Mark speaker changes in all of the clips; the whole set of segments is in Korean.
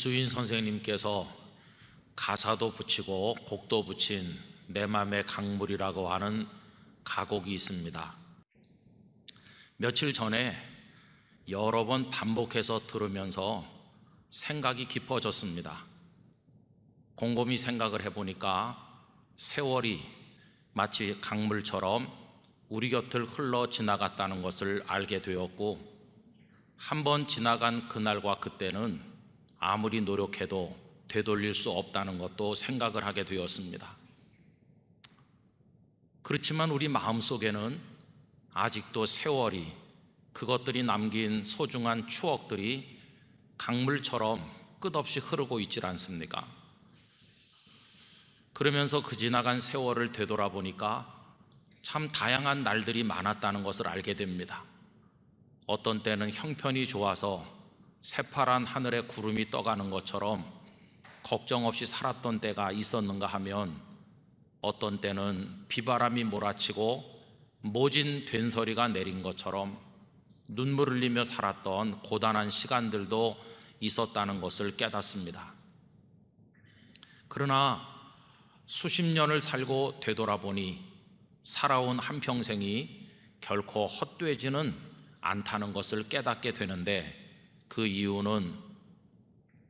Speaker 1: 이수인 선생님께서 가사도 붙이고 곡도 붙인 내 맘의 강물이라고 하는 가곡이 있습니다. 며칠 전에 여러 번 반복해서 들으면서 생각이 깊어졌습니다. 곰곰이 생각을 해보니까 세월이 마치 강물처럼 우리 곁을 흘러 지나갔다는 것을 알게 되었고, 한 번 지나간 그날과 그때는 아무리 노력해도 되돌릴 수 없다는 것도 생각을 하게 되었습니다. 그렇지만 우리 마음속에는 아직도 세월이 그것들이 남긴 소중한 추억들이 강물처럼 끝없이 흐르고 있질 않습니까? 그러면서 그 지나간 세월을 되돌아보니까 참 다양한 날들이 많았다는 것을 알게 됩니다. 어떤 때는 형편이 좋아서 새파란 하늘에 구름이 떠가는 것처럼 걱정 없이 살았던 때가 있었는가 하면 어떤 때는 비바람이 몰아치고 모진 된서리가 내린 것처럼 눈물 흘리며 살았던 고단한 시간들도 있었다는 것을 깨닫습니다. 그러나 수십 년을 살고 되돌아보니 살아온 한평생이 결코 헛되지는 않다는 것을 깨닫게 되는데 그 이유는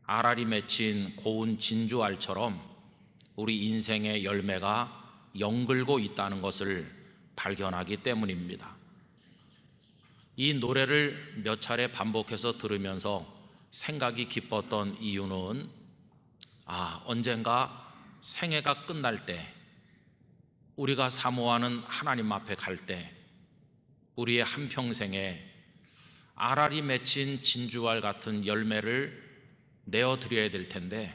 Speaker 1: 아라리 맺힌 고운 진주알처럼 우리 인생의 열매가 연글고 있다는 것을 발견하기 때문입니다. 이 노래를 몇 차례 반복해서 들으면서 생각이 깊었던 이유는 아, 언젠가 생애가 끝날 때 우리가 사모하는 하나님 앞에 갈 때 우리의 한평생에 알알이 맺힌 진주알 같은 열매를 내어 드려야 될 텐데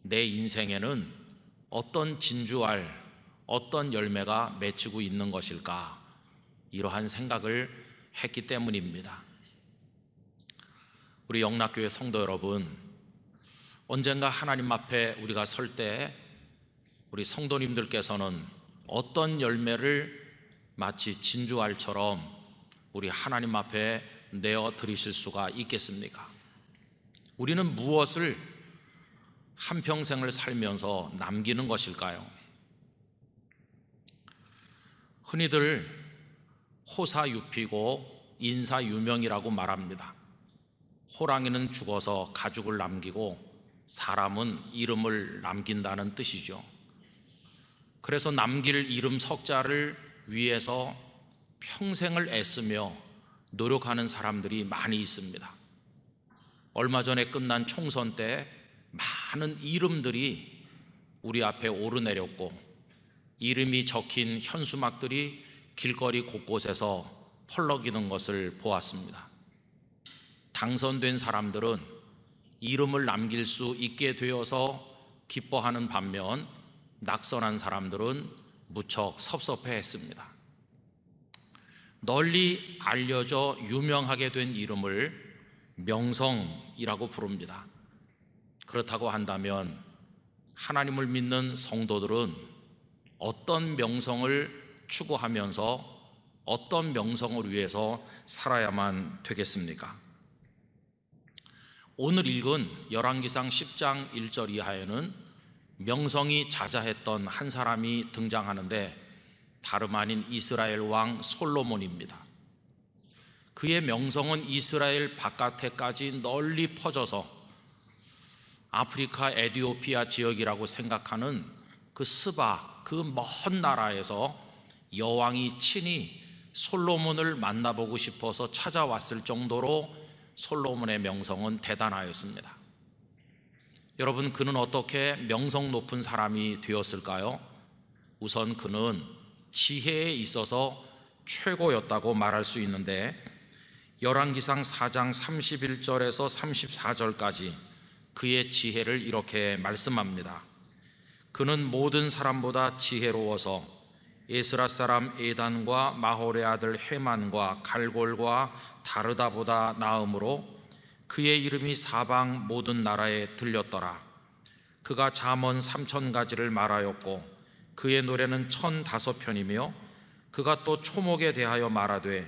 Speaker 1: 내 인생에는 어떤 진주알, 어떤 열매가 맺히고 있는 것일까? 이러한 생각을 했기 때문입니다. 우리 영락교회 성도 여러분, 언젠가 하나님 앞에 우리가 설 때 우리 성도님들께서는 어떤 열매를 마치 진주알처럼 우리 하나님 앞에 내어 드리실 수가 있겠습니까? 우리는 무엇을 한평생을 살면서 남기는 것일까요? 흔히들 호사유피고 인사유명이라고 말합니다. 호랑이는 죽어서 가죽을 남기고 사람은 이름을 남긴다는 뜻이죠. 그래서 남길 이름 석자를 위해서 평생을 애쓰며 노력하는 사람들이 많이 있습니다. 얼마 전에 끝난 총선 때 많은 이름들이 우리 앞에 오르내렸고 이름이 적힌 현수막들이 길거리 곳곳에서 펄럭이는 것을 보았습니다. 당선된 사람들은 이름을 남길 수 있게 되어서 기뻐하는 반면 낙선한 사람들은 무척 섭섭해 했습니다. 널리 알려져 유명하게 된 이름을 명성이라고 부릅니다. 그렇다고 한다면 하나님을 믿는 성도들은 어떤 명성을 추구하면서 어떤 명성을 위해서 살아야만 되겠습니까? 오늘 읽은 열왕기상 10장 1절 이하에는 명성이 자자했던 한 사람이 등장하는데 다름 아닌 이스라엘 왕 솔로몬입니다. 그의 명성은 이스라엘 바깥에까지 널리 퍼져서 아프리카 에디오피아 지역이라고 생각하는 그 스바 그 먼 나라에서 여왕이 친히 솔로몬을 만나보고 싶어서 찾아왔을 정도로 솔로몬의 명성은 대단하였습니다. 여러분 그는 어떻게 명성 높은 사람이 되었을까요? 우선 그는 지혜에 있어서 최고였다고 말할 수 있는데 열왕기상 4장 31절에서 34절까지 그의 지혜를 이렇게 말씀합니다. 그는 모든 사람보다 지혜로워서 에스라 사람 에단과 마홀의 아들 헤만과 갈골과 다르다보다 나음으로 그의 이름이 사방 모든 나라에 들렸더라. 그가 잠언 삼천 가지를 말하였고 그의 노래는 천다섯 편이며 그가 또 초목에 대하여 말하되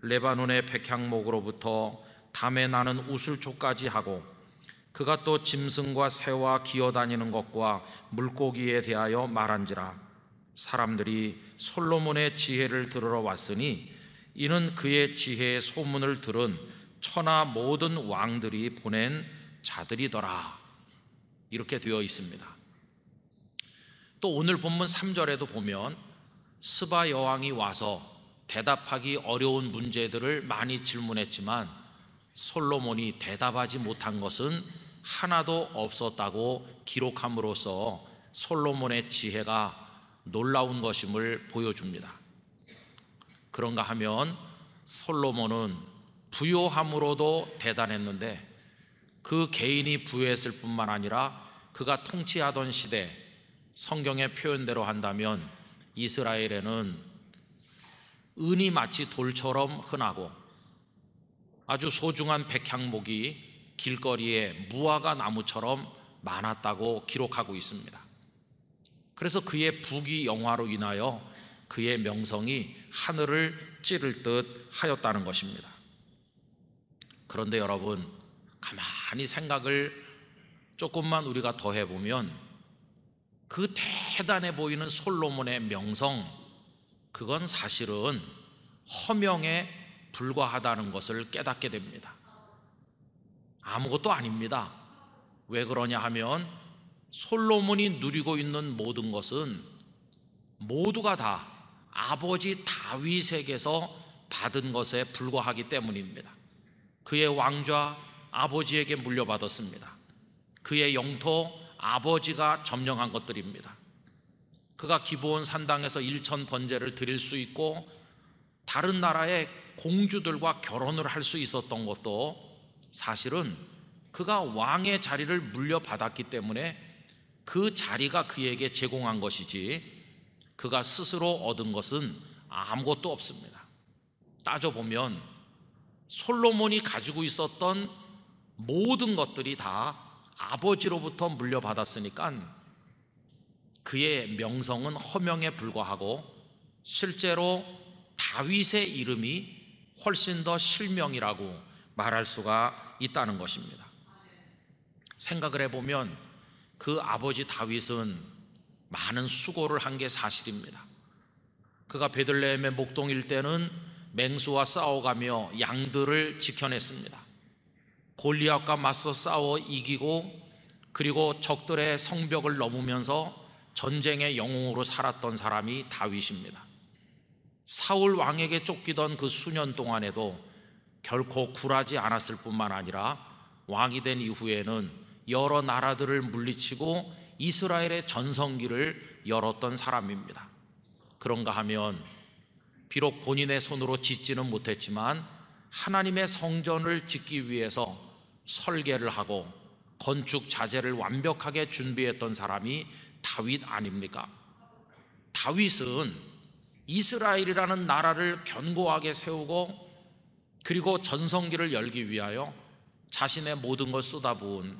Speaker 1: 레바논의 백향목으로부터 담에 나는 우슬초까지 하고 그가 또 짐승과 새와 기어다니는 것과 물고기에 대하여 말한지라 사람들이 솔로몬의 지혜를 들으러 왔으니 이는 그의 지혜의 소문을 들은 천하 모든 왕들이 보낸 자들이더라 이렇게 되어 있습니다. 또 오늘 본문 3절에도 보면 스바 여왕이 와서 대답하기 어려운 문제들을 많이 질문했지만 솔로몬이 대답하지 못한 것은 하나도 없었다고 기록함으로써 솔로몬의 지혜가 놀라운 것임을 보여줍니다. 그런가 하면 솔로몬은 부요함으로도 대단했는데 그 개인이 부유했을 뿐만 아니라 그가 통치하던 시대 성경의 표현대로 한다면 이스라엘에는 은이 마치 돌처럼 흔하고 아주 소중한 백향목이 길거리에 무화과 나무처럼 많았다고 기록하고 있습니다. 그래서 그의 부귀 영화로 인하여 그의 명성이 하늘을 찌를 듯 하였다는 것입니다. 그런데 여러분, 가만히 생각을 조금만 우리가 더 해보면 그 대단해 보이는 솔로몬의 명성, 그건 사실은 허명에 불과하다는 것을 깨닫게 됩니다. 아무것도 아닙니다. 왜 그러냐 하면 솔로몬이 누리고 있는 모든 것은 모두가 다 아버지 다윗에게서 받은 것에 불과하기 때문입니다. 그의 왕좌 아버지에게 물려받았습니다. 그의 영토 아버지가 점령한 것들입니다. 그가 기브온 산당에서 일천 번제를 드릴 수 있고 다른 나라의 공주들과 결혼을 할 수 있었던 것도 사실은 그가 왕의 자리를 물려받았기 때문에 그 자리가 그에게 제공한 것이지 그가 스스로 얻은 것은 아무것도 없습니다. 따져보면 솔로몬이 가지고 있었던 모든 것들이 다 아버지로부터 물려받았으니까 그의 명성은 허명에 불과하고 실제로 다윗의 이름이 훨씬 더 실명이라고 말할 수가 있다는 것입니다. 생각을 해보면 그 아버지 다윗은 많은 수고를 한 게 사실입니다. 그가 베들레헴의 목동일 때는 맹수와 싸워가며 양들을 지켜냈습니다. 골리앗과 맞서 싸워 이기고 그리고 적들의 성벽을 넘으면서 전쟁의 영웅으로 살았던 사람이 다윗입니다. 사울 왕에게 쫓기던 그 수년 동안에도 결코 굴하지 않았을 뿐만 아니라 왕이 된 이후에는 여러 나라들을 물리치고 이스라엘의 전성기를 열었던 사람입니다. 그런가 하면 비록 본인의 손으로 짓지는 못했지만 하나님의 성전을 짓기 위해서 설계를 하고 건축 자재를 완벽하게 준비했던 사람이 다윗 아닙니까? 다윗은 이스라엘이라는 나라를 견고하게 세우고 그리고 전성기를 열기 위하여 자신의 모든 걸 쏟아부은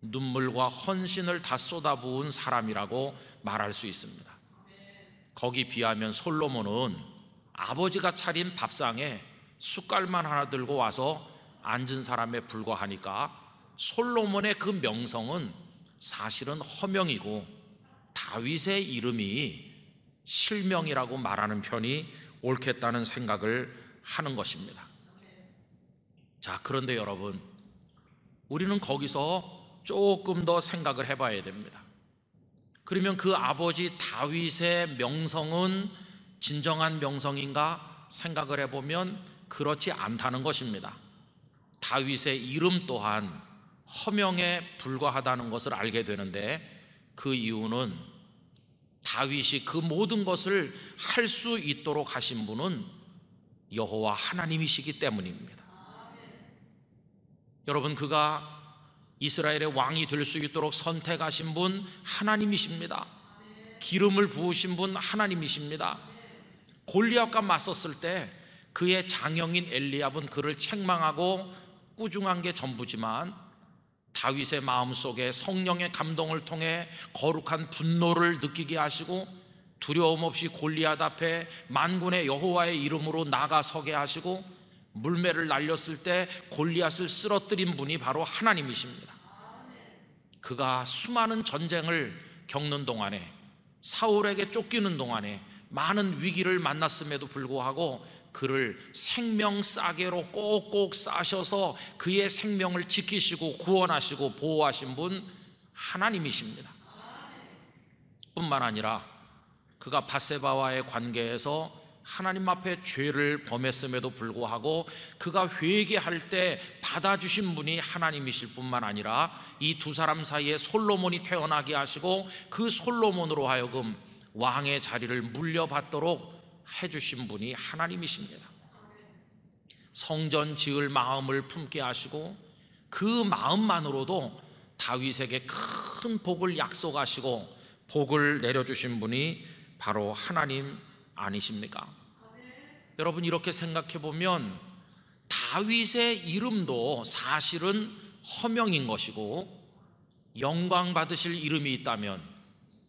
Speaker 1: 눈물과 헌신을 다 쏟아부은 사람이라고 말할 수 있습니다. 거기 비하면 솔로몬은 아버지가 차린 밥상에 숟갈만 하나 들고 와서 앉은 사람에 불과하니까 솔로몬의 그 명성은 사실은 허명이고 다윗의 이름이 실명이라고 말하는 편이 옳겠다는 생각을 하는 것입니다. 자, 그런데 여러분, 우리는 거기서 조금 더 생각을 해봐야 됩니다. 그러면 그 아버지 다윗의 명성은 진정한 명성인가 생각을 해보면 그렇지 않다는 것입니다. 다윗의 이름 또한 허명에 불과하다는 것을 알게 되는데 그 이유는 다윗이 그 모든 것을 할 수 있도록 하신 분은 여호와 하나님이시기 때문입니다. 여러분 그가 이스라엘의 왕이 될 수 있도록 선택하신 분 하나님이십니다. 기름을 부으신 분 하나님이십니다. 골리앗과 맞섰을 때 그의 장형인 엘리압은 그를 책망하고 꾸중한 게 전부지만 다윗의 마음속에 성령의 감동을 통해 거룩한 분노를 느끼게 하시고 두려움 없이 골리앗 앞에 만군의 여호와의 이름으로 나가서게 하시고 물매를 날렸을 때 골리앗을 쓰러뜨린 분이 바로 하나님이십니다. 그가 수많은 전쟁을 겪는 동안에 사울에게 쫓기는 동안에 많은 위기를 만났음에도 불구하고 그를 생명 싸개로 꼭꼭 싸셔서 그의 생명을 지키시고 구원하시고 보호하신 분 하나님이십니다. 뿐만 아니라 그가 바세바와의 관계에서 하나님 앞에 죄를 범했음에도 불구하고 그가 회개할 때 받아주신 분이 하나님이실 뿐만 아니라 이 두 사람 사이에 솔로몬이 태어나게 하시고 그 솔로몬으로 하여금 왕의 자리를 물려받도록 해주신 분이 하나님이십니다. 성전 지을 마음을 품게 하시고 그 마음만으로도 다윗에게 큰 복을 약속하시고 복을 내려주신 분이 바로 하나님 아니십니까? 여러분 이렇게 생각해 보면 다윗의 이름도 사실은 허명인 것이고 영광 받으실 이름이 있다면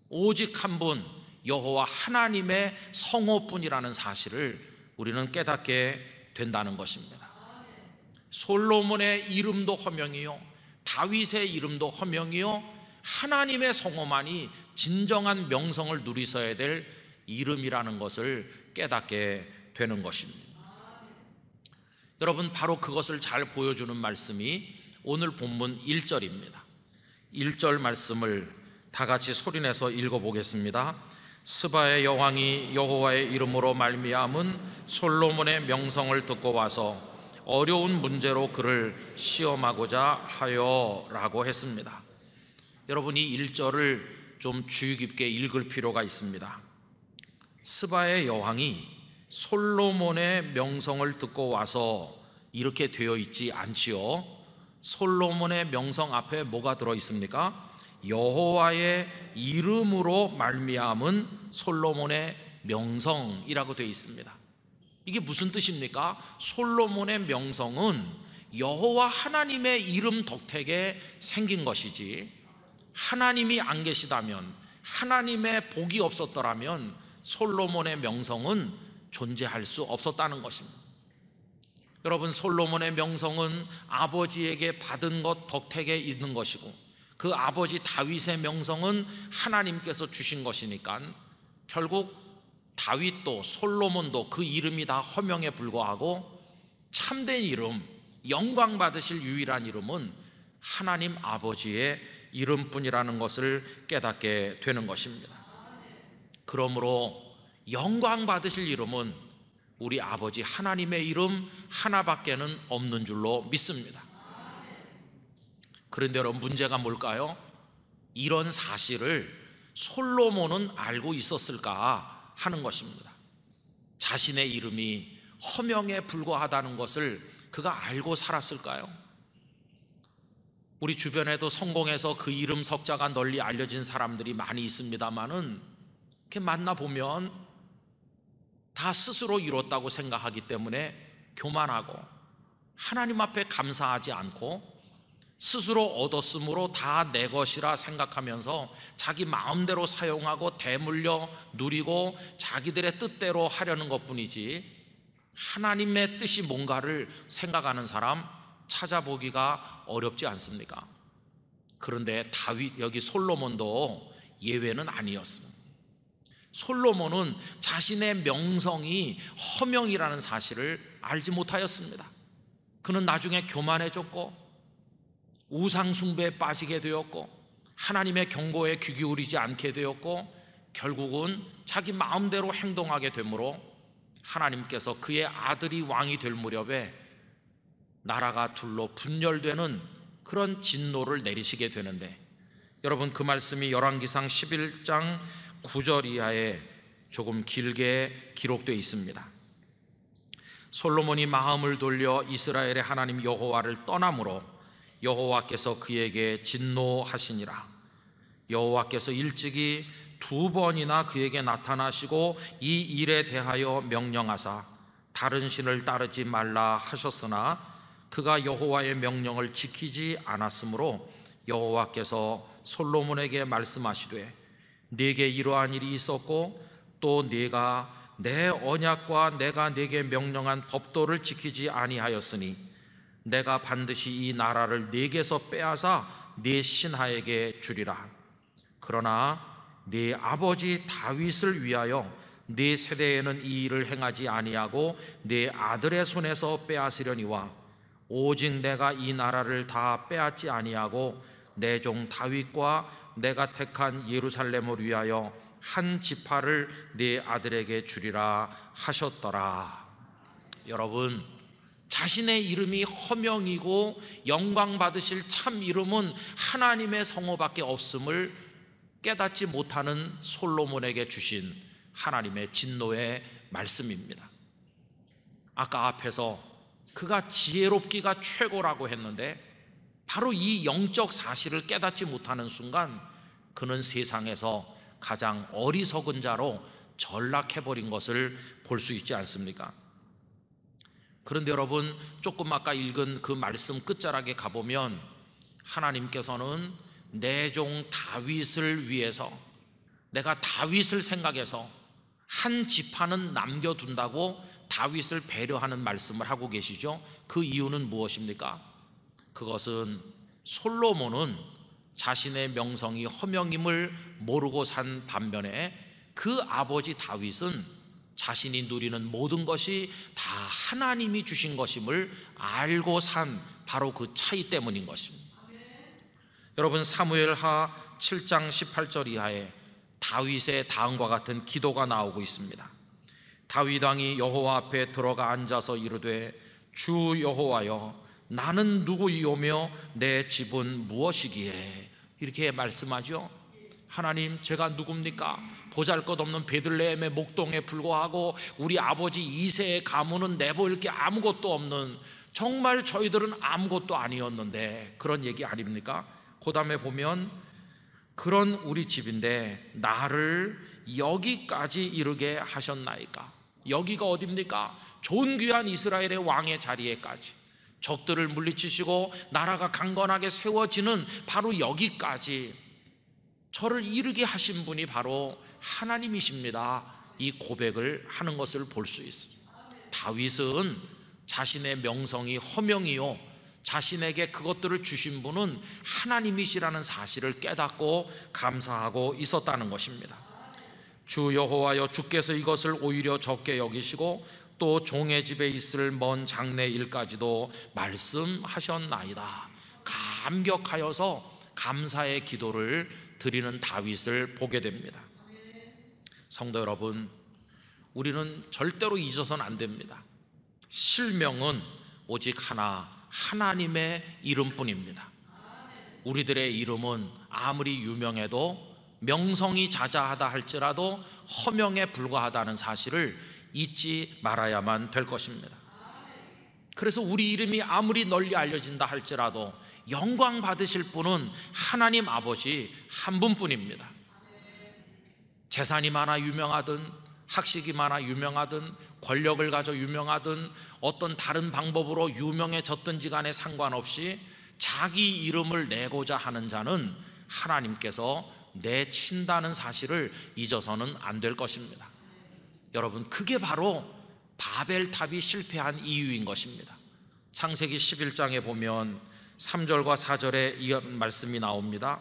Speaker 1: 오직 한분 여호와 하나님의 성호뿐이라는 사실을 우리는 깨닫게 된다는 것입니다. 솔로몬의 이름도 허명이요 다윗의 이름도 허명이요 하나님의 성호만이 진정한 명성을 누리셔야 될 이름이라는 것을 깨닫게 되는 것입니다. 여러분 바로 그것을 잘 보여주는 말씀이 오늘 본문 1절입니다. 1절 말씀을 다 같이 소리내서 읽어보겠습니다. 스바의 여왕이 여호와의 이름으로 말미암은 솔로몬의 명성을 듣고 와서 어려운 문제로 그를 시험하고자 하여라고 했습니다. 여러분이 일절을좀 주의 깊게 읽을 필요가 있습니다. 스바의 여왕이 솔로몬의 명성을 듣고 와서 이렇게 되어 있지 않지요. 솔로몬의 명성 앞에 뭐가 들어 있습니까? 여호와의 이름으로 말미암은 솔로몬의 명성이라고 되어 있습니다. 이게 무슨 뜻입니까? 솔로몬의 명성은 여호와 하나님의 이름 덕택에 생긴 것이지 하나님이 안 계시다면 하나님의 복이 없었더라면 솔로몬의 명성은 존재할 수 없었다는 것입니다. 여러분 솔로몬의 명성은 아버지에게 받은 것 덕택에 있는 것이고 그 아버지 다윗의 명성은 하나님께서 주신 것이니까 결국 다윗도 솔로몬도 그 이름이 다 허명에 불과하고 참된 이름, 영광 받으실 유일한 이름은 하나님 아버지의 이름뿐이라는 것을 깨닫게 되는 것입니다. 그러므로 영광 받으실 이름은 우리 아버지 하나님의 이름 하나밖에는 없는 줄로 믿습니다. 그런데 여러분 문제가 뭘까요? 이런 사실을 솔로몬은 알고 있었을까 하는 것입니다. 자신의 이름이 허명에 불과하다는 것을 그가 알고 살았을까요? 우리 주변에도 성공해서 그 이름 석자가 널리 알려진 사람들이 많이 있습니다만은 이렇게 만나 보면 다 스스로 이뤘다고 생각하기 때문에 교만하고 하나님 앞에 감사하지 않고 스스로 얻었으므로 다 내 것이라 생각하면서 자기 마음대로 사용하고 대물려 누리고 자기들의 뜻대로 하려는 것 뿐이지 하나님의 뜻이 뭔가를 생각하는 사람 찾아보기가 어렵지 않습니까? 그런데 다윗, 여기 솔로몬도 예외는 아니었습니다. 솔로몬은 자신의 명성이 허명이라는 사실을 알지 못하였습니다. 그는 나중에 교만해졌고 우상숭배에 빠지게 되었고 하나님의 경고에 귀 기울이지 않게 되었고 결국은 자기 마음대로 행동하게 되므로 하나님께서 그의 아들이 왕이 될 무렵에 나라가 둘로 분열되는 그런 진노를 내리시게 되는데 여러분 그 말씀이 열왕기상 11장 9절 이하에 조금 길게 기록되어 있습니다. 솔로몬이 마음을 돌려 이스라엘의 하나님 여호와를 떠남으로 여호와께서 그에게 진노하시니라 여호와께서 일찍이 두 번이나 그에게 나타나시고 이 일에 대하여 명령하사 다른 신을 따르지 말라 하셨으나 그가 여호와의 명령을 지키지 않았으므로 여호와께서 솔로몬에게 말씀하시되 네게 이러한 일이 있었고 또 네가 내 언약과 내가 네게 명령한 법도를 지키지 아니하였으니 내가 반드시 이 나라를 네게서 빼앗아 네 신하에게 주리라. 그러나 네 아버지 다윗을 위하여 네 세대에는 이 일을 행하지 아니하고 네 아들의 손에서 빼앗으려니와 오직 내가 이 나라를 다 빼앗지 아니하고 내 종 다윗과 내가 택한 예루살렘을 위하여 한 지파를 네 아들에게 주리라 하셨더라. 여러분 자신의 이름이 허명이고 영광 받으실 참 이름은 하나님의 성호밖에 없음을 깨닫지 못하는 솔로몬에게 주신 하나님의 진노의 말씀입니다. 아까 앞에서 그가 지혜롭기가 최고라고 했는데 바로 이 영적 사실을 깨닫지 못하는 순간 그는 세상에서 가장 어리석은 자로 전락해버린 것을 볼 수 있지 않습니까? 그런데 여러분 조금 아까 읽은 그 말씀 끝자락에 가보면 하나님께서는 내 종 다윗을 위해서 내가 다윗을 생각해서 한 지파는 남겨둔다고 다윗을 배려하는 말씀을 하고 계시죠. 그 이유는 무엇입니까? 그것은 솔로몬은 자신의 명성이 허명임을 모르고 산 반면에 그 아버지 다윗은 자신이 누리는 모든 것이 다 하나님이 주신 것임을 알고 산 바로 그 차이 때문인 것입니다. 여러분 사무엘하 7장 18절 이하에 다윗의 다음과 같은 기도가 나오고 있습니다. 다윗 왕이 여호와 앞에 들어가 앉아서 이르되 주 여호와여 나는 누구이오며 내 집은 무엇이기에 이렇게 말씀하죠. 하나님 제가 누굽니까? 보잘것없는 베들레헴의 목동에 불과하고 우리 아버지 이세의 가문은 내보일 게 아무것도 없는 정말 저희들은 아무것도 아니었는데 그런 얘기 아닙니까? 그 다음에 보면 그런 우리 집인데 나를 여기까지 이르게 하셨나이까 여기가 어딥니까? 존귀한 이스라엘의 왕의 자리에까지 적들을 물리치시고 나라가 강건하게 세워지는 바로 여기까지 저를 이르게 하신 분이 바로 하나님이십니다. 이 고백을 하는 것을 볼 수 있습니다. 다윗은 자신의 명성이 허명이요 자신에게 그것들을 주신 분은 하나님이시라는 사실을 깨닫고 감사하고 있었다는 것입니다. 주 여호와여 주께서 이것을 오히려 적게 여기시고 또 종의 집에 있을 먼 장래 일까지도 말씀하셨나이다. 감격하여서 감사의 기도를 드리는 다윗을 보게 됩니다. 성도 여러분, 우리는 절대로 잊어서는 안 됩니다. 실명은 오직 하나, 하나님의 이름뿐입니다. 우리들의 이름은 아무리 유명해도 명성이 자자하다 할지라도 허명에 불과하다는 사실을 잊지 말아야만 될 것입니다. 그래서 우리 이름이 아무리 널리 알려진다 할지라도 영광 받으실 분은 하나님 아버지 한 분뿐입니다. 재산이 많아 유명하든 학식이 많아 유명하든 권력을 가져 유명하든 어떤 다른 방법으로 유명해졌든지 간에 상관없이 자기 이름을 내고자 하는 자는 하나님께서 내친다는 사실을 잊어서는 안 될 것입니다. 여러분, 그게 바로 바벨탑이 실패한 이유인 것입니다. 창세기 11장에 보면 3절과 4절에 이런 말씀이 나옵니다.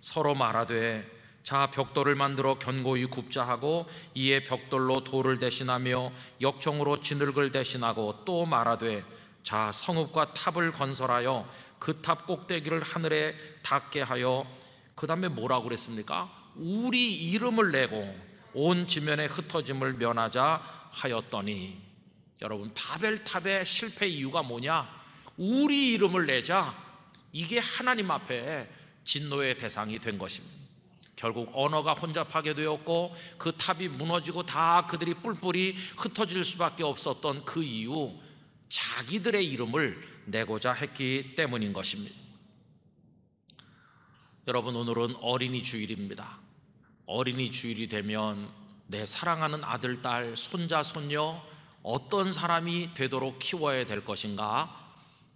Speaker 1: 서로 말하되 자 벽돌을 만들어 견고히 굽자 하고 이에 벽돌로 돌을 대신하며 역청으로 진흙을 대신하고 또 말하되 자 성읍과 탑을 건설하여 그 탑 꼭대기를 하늘에 닿게 하여 그 다음에 뭐라고 그랬습니까? 우리 이름을 내고 온 지면에 흩어짐을 면하자 하였더니 여러분 바벨탑의 실패 이유가 뭐냐? 우리 이름을 내자 이게 하나님 앞에 진노의 대상이 된 것입니다. 결국 언어가 혼잡하게 되었고 그 탑이 무너지고 다 그들이 뿔뿔이 흩어질 수밖에 없었던 그 이유 자기들의 이름을 내고자 했기 때문인 것입니다. 여러분 오늘은 어린이 주일입니다. 어린이 주일이 되면 내 사랑하는 아들, 딸, 손자, 손녀 어떤 사람이 되도록 키워야 될 것인가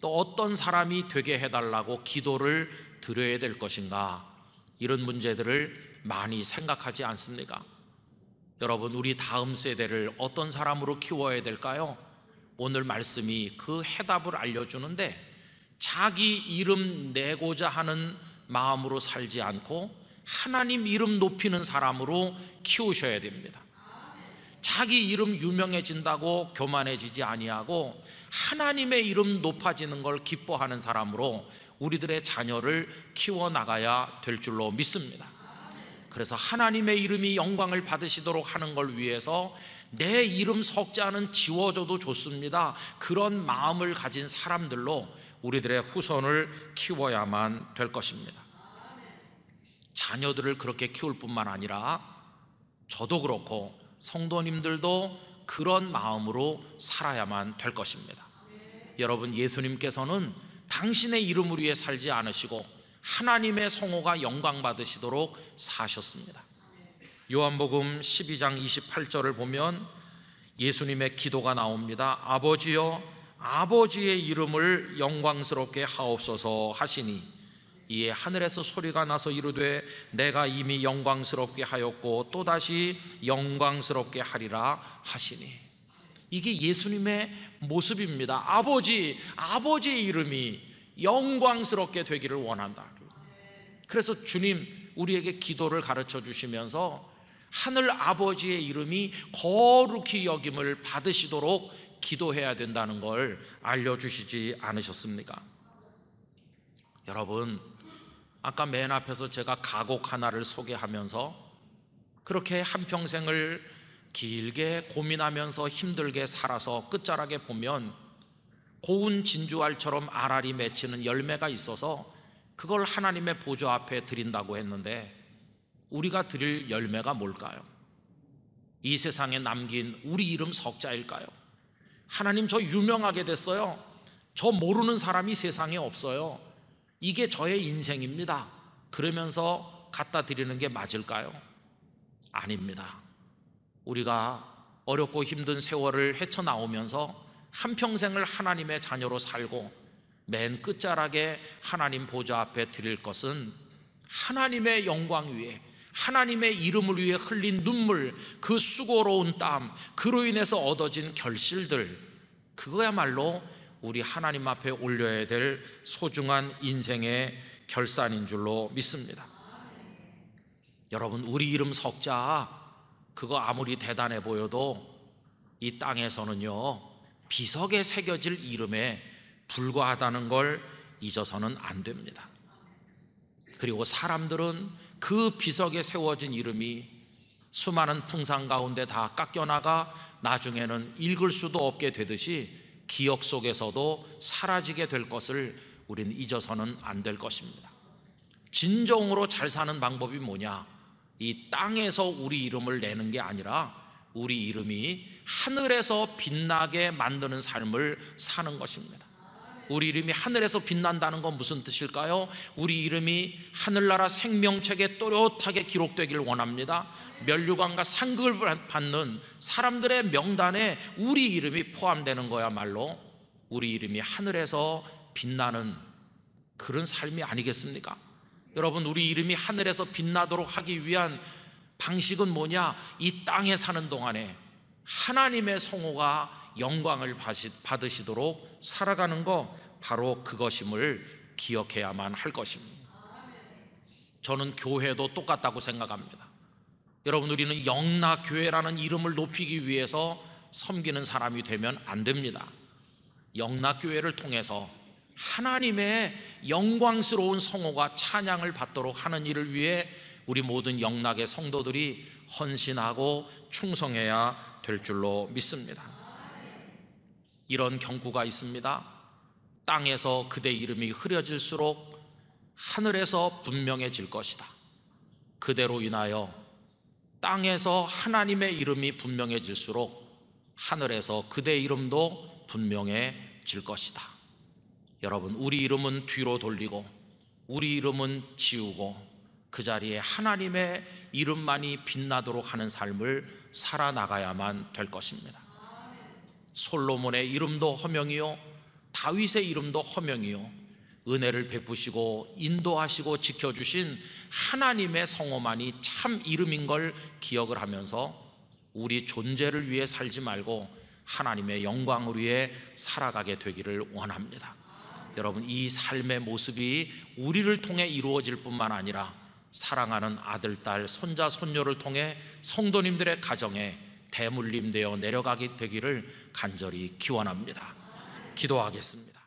Speaker 1: 또 어떤 사람이 되게 해달라고 기도를 드려야 될 것인가 이런 문제들을 많이 생각하지 않습니까? 여러분 우리 다음 세대를 어떤 사람으로 키워야 될까요? 오늘 말씀이 그 해답을 알려주는데 자기 이름 내고자 하는 마음으로 살지 않고 하나님 이름 높이는 사람으로 키우셔야 됩니다. 자기 이름 유명해진다고 교만해지지 아니하고 하나님의 이름 높아지는 걸 기뻐하는 사람으로 우리들의 자녀를 키워 나가야 될 줄로 믿습니다. 그래서 하나님의 이름이 영광을 받으시도록 하는 걸 위해서 내 이름 석자는 지워줘도 좋습니다. 그런 마음을 가진 사람들로 우리들의 후손을 키워야만 될 것입니다. 자녀들을 그렇게 키울 뿐만 아니라 저도 그렇고 성도님들도 그런 마음으로 살아야만 될 것입니다. 여러분, 예수님께서는 당신의 이름을 위해 살지 않으시고 하나님의 성호가 영광 받으시도록 사셨습니다. 요한복음 12장 28절을 보면 예수님의 기도가 나옵니다. 아버지여, 아버지의 이름을 영광스럽게 하옵소서 하시니 이에 하늘에서 소리가 나서 이르되 내가 이미 영광스럽게 하였고 또다시 영광스럽게 하리라 하시니 이게 예수님의 모습입니다. 아버지, 아버지의 이름이 영광스럽게 되기를 원한다. 그래서 주님 우리에게 기도를 가르쳐 주시면서 하늘 아버지의 이름이 거룩히 여김을 받으시도록 기도해야 된다는 걸 알려 주시지 않으셨습니까? 여러분 아까 맨 앞에서 제가 가곡 하나를 소개하면서 그렇게 한평생을 길게 고민하면서 힘들게 살아서 끝자락에 보면 고운 진주알처럼 알알이 맺히는 열매가 있어서 그걸 하나님의 보조 앞에 드린다고 했는데 우리가 드릴 열매가 뭘까요? 이 세상에 남긴 우리 이름 석자일까요? 하나님 저 유명하게 됐어요. 저 모르는 사람이 세상에 없어요. 이게 저의 인생입니다. 그러면서 갖다 드리는 게 맞을까요? 아닙니다. 우리가 어렵고 힘든 세월을 헤쳐나오면서 한평생을 하나님의 자녀로 살고 맨 끝자락에 하나님 보좌 앞에 드릴 것은 하나님의 영광 위에 하나님의 이름을 위해 흘린 눈물, 그 수고로운 땀, 그로 인해서 얻어진 결실들, 그거야말로 우리 하나님 앞에 올려야 될 소중한 인생의 결산인 줄로 믿습니다. 여러분, 우리 이름 석자, 그거 아무리 대단해 보여도 이 땅에서는요, 비석에 새겨질 이름에 불과하다는 걸 잊어서는 안 됩니다. 그리고 사람들은 그 비석에 세워진 이름이 수많은 풍상 가운데 다 깎여나가 나중에는 읽을 수도 없게 되듯이 기억 속에서도 사라지게 될 것을 우리는 잊어서는 안 될 것입니다. 진정으로 잘 사는 방법이 뭐냐? 이 땅에서 우리 이름을 내는 게 아니라 우리 이름이 하늘에서 빛나게 만드는 삶을 사는 것입니다. 우리 이름이 하늘에서 빛난다는 건 무슨 뜻일까요? 우리 이름이 하늘나라 생명책에 또렷하게 기록되길 원합니다. 면류관과 상급을 받는 사람들의 명단에 우리 이름이 포함되는 거야말로 우리 이름이 하늘에서 빛나는 그런 삶이 아니겠습니까? 여러분 우리 이름이 하늘에서 빛나도록 하기 위한 방식은 뭐냐? 이 땅에 사는 동안에 하나님의 성호가 영광을 받으시도록 살아가는 것 바로 그것임을 기억해야만 할 것입니다. 저는 교회도 똑같다고 생각합니다. 여러분 우리는 영락 교회라는 이름을 높이기 위해서 섬기는 사람이 되면 안 됩니다. 영락 교회를 통해서 하나님의 영광스러운 성호가 찬양을 받도록 하는 일을 위해 우리 모든 영락의 성도들이 헌신하고 충성해야 될 줄로 믿습니다. 이런 경고가 있습니다. 땅에서 그대 이름이 흐려질수록 하늘에서 분명해질 것이다. 그대로 인하여 땅에서 하나님의 이름이 분명해질수록 하늘에서 그대 이름도 분명해질 것이다. 여러분, 우리 이름은 뒤로 돌리고, 우리 이름은 지우고, 그 자리에 하나님의 이름만이 빛나도록 하는 삶을 살아나가야만 될 것입니다. 솔로몬의 이름도 허명이요, 다윗의 이름도 허명이요, 은혜를 베푸시고 인도하시고 지켜주신 하나님의 성호만이 참 이름인 걸 기억을 하면서 우리 존재를 위해 살지 말고 하나님의 영광을 위해 살아가게 되기를 원합니다. 여러분, 이 삶의 모습이 우리를 통해 이루어질 뿐만 아니라 사랑하는 아들, 딸, 손자, 손녀를 통해 성도님들의 가정에 대물림 되어 내려가게 되기를 간절히 기원합니다. 기도하겠습니다.